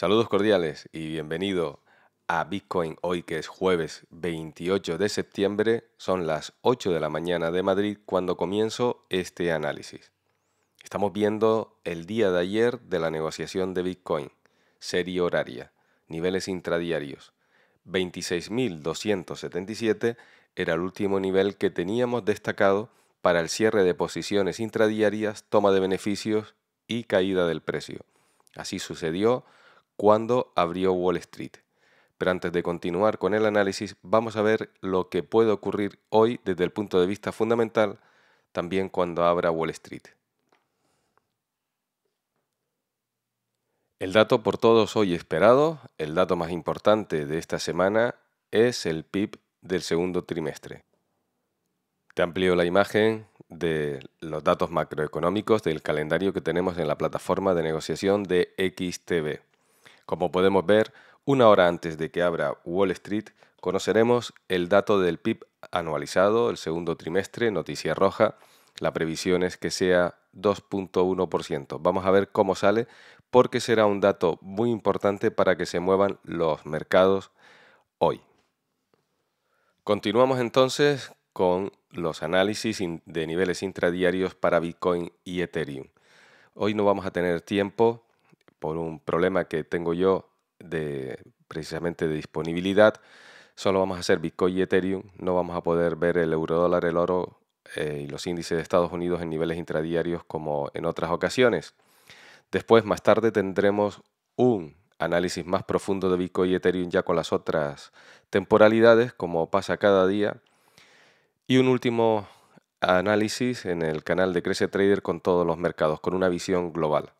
Saludos cordiales y bienvenido a Bitcoin hoy que es jueves 28 de septiembre. Son las 8 de la mañana de Madrid cuando comienzo este análisis. Estamos viendo el día de ayer de la negociación de Bitcoin, serie horaria, niveles intradiarios. 26.277 era el último nivel que teníamos destacado para el cierre de posiciones intradiarias, toma de beneficios y caída del precio. Así sucedió cuando abrió Wall Street. Pero antes de continuar con el análisis, vamos a ver lo que puede ocurrir hoy desde el punto de vista fundamental, también cuando abra Wall Street. El dato por todos hoy esperado, el dato más importante de esta semana, es el PIB del segundo trimestre. Te amplio la imagen de los datos macroeconómicos del calendario que tenemos en la plataforma de negociación de XTB. Como podemos ver, una hora antes de que abra Wall Street, conoceremos el dato del PIB anualizado, el segundo trimestre, noticia roja. La previsión es que sea 2.1%. Vamos a ver cómo sale porque será un dato muy importante para que se muevan los mercados hoy. Continuamos entonces con los análisis de niveles intradiarios para Bitcoin y Ethereum. Hoy no vamos a tener tiempo por un problema que tengo yo de precisamente de disponibilidad, solo vamos a hacer Bitcoin y Ethereum, no vamos a poder ver el euro dólar, el oro eh, y los índices de Estados Unidos en niveles intradiarios como en otras ocasiones. Después, más tarde, tendremos un análisis más profundo de Bitcoin y Ethereum ya con las otras temporalidades, como pasa cada día. Y un último análisis en el canal de Crece Trader con todos los mercados, con una visión global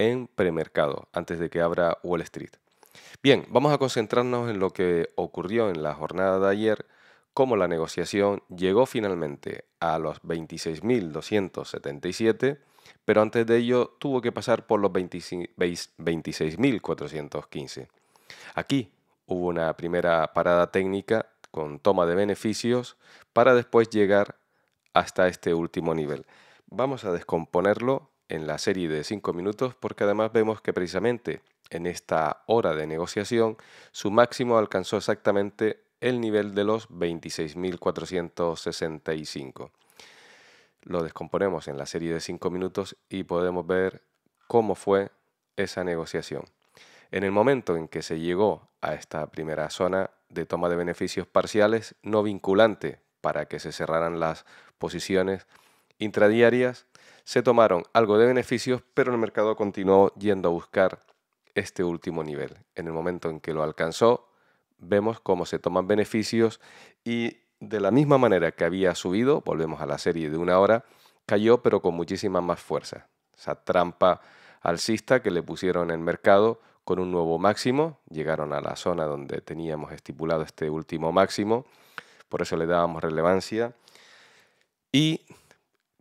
en premercado, antes de que abra Wall Street. Bien, vamos a concentrarnos en lo que ocurrió en la jornada de ayer, cómo la negociación llegó finalmente a los 26.277, pero antes de ello tuvo que pasar por los 26.415. Aquí hubo una primera parada técnica con toma de beneficios para después llegar hasta este último nivel. Vamos a descomponerlo en la serie de 5 minutos porque además vemos que precisamente en esta hora de negociación su máximo alcanzó exactamente el nivel de los 26.465. Lo descomponemos en la serie de 5 minutos y podemos ver cómo fue esa negociación. En el momento en que se llegó a esta primera zona de toma de beneficios parciales no vinculante para que se cerraran las posiciones intradiarias, se tomaron algo de beneficios, pero el mercado continuó yendo a buscar este último nivel. En el momento en que lo alcanzó, vemos cómo se toman beneficios y de la misma manera que había subido, volvemos a la serie de una hora, cayó pero con muchísima más fuerza. Esa trampa alcista que le pusieron en el mercado con un nuevo máximo, llegaron a la zona donde teníamos estipulado este último máximo, por eso le dábamos relevancia, y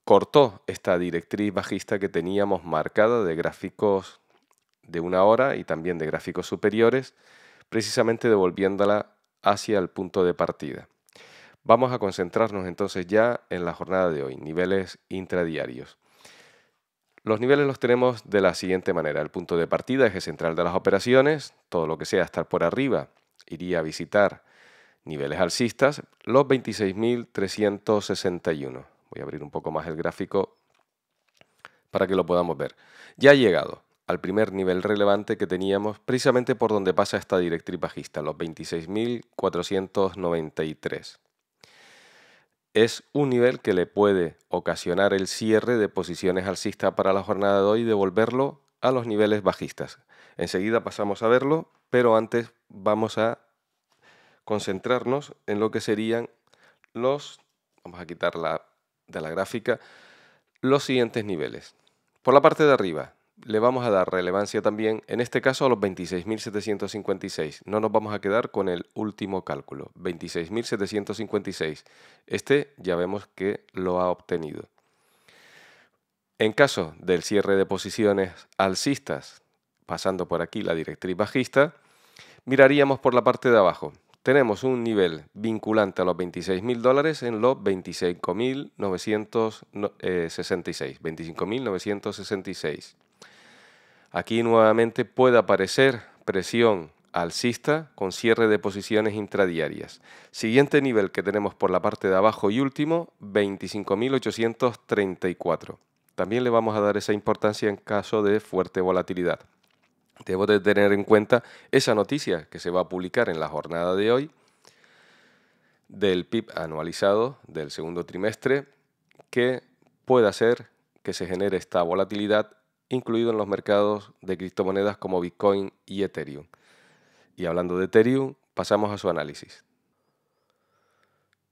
cortó esta directriz bajista que teníamos marcada de gráficos de una hora y también de gráficos superiores, precisamente devolviéndola hacia el punto de partida. Vamos a concentrarnos entonces ya en la jornada de hoy, niveles intradiarios. Los niveles los tenemos de la siguiente manera. El punto de partida, eje central de las operaciones, todo lo que sea estar por arriba, iría a visitar niveles alcistas, los 26.361 abrir un poco más el gráfico para que lo podamos ver. Ya ha llegado al primer nivel relevante que teníamos precisamente por donde pasa esta directriz bajista, los 26.493. Es un nivel que le puede ocasionar el cierre de posiciones alcistas para la jornada de hoy y devolverlo a los niveles bajistas. Enseguida pasamos a verlo, pero antes vamos a concentrarnos en lo que serían los... Vamos a quitar la de la gráfica los siguientes niveles. Por la parte de arriba le vamos a dar relevancia también, en este caso a los 26.756. No nos vamos a quedar con el último cálculo, 26.756. Este ya vemos que lo ha obtenido. En caso del cierre de posiciones alcistas, pasando por aquí la directriz bajista, miraríamos por la parte de abajo, tenemos un nivel vinculante a los 26 mil dólares en los 25.966. 25.966. Eh, Aquí nuevamente puede aparecer presión alcista con cierre de posiciones intradiarias. Siguiente nivel que tenemos por la parte de abajo y último, 25.834. También le vamos a dar esa importancia en caso de fuerte volatilidad. Debo de tener en cuenta esa noticia que se va a publicar en la jornada de hoy del PIB anualizado del segundo trimestre que puede hacer que se genere esta volatilidad incluido en los mercados de criptomonedas como Bitcoin y Ethereum. Y hablando de Ethereum, pasamos a su análisis.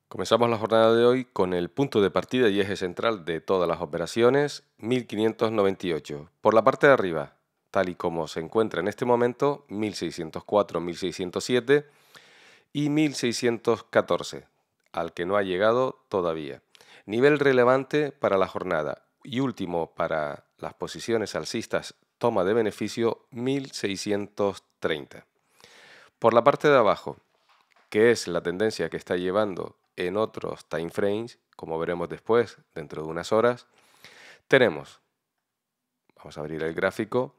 Comenzamos la jornada de hoy con el punto de partida y eje central de todas las operaciones, 1598. Por la parte de arriba, tal y como se encuentra en este momento, 1604, 1607 y 1614, al que no ha llegado todavía. Nivel relevante para la jornada y último para las posiciones alcistas, toma de beneficio 1630. Por la parte de abajo, que es la tendencia que está llevando en otros time frames, como veremos después, dentro de unas horas, tenemos, vamos a abrir el gráfico,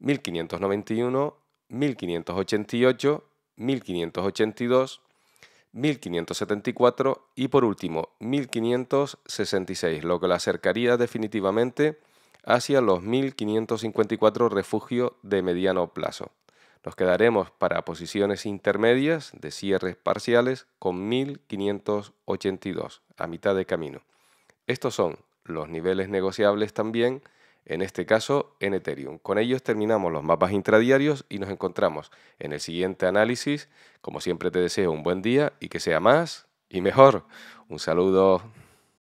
1591, 1588, 1582, 1574 y por último 1566, lo que la acercaría definitivamente hacia los 1554 refugio de mediano plazo. Nos quedaremos para posiciones intermedias de cierres parciales con 1582 a mitad de camino. Estos son los niveles negociables también en este caso en Ethereum. Con ellos terminamos los mapas intradiarios y nos encontramos en el siguiente análisis. Como siempre te deseo un buen día y que sea más y mejor. Un saludo.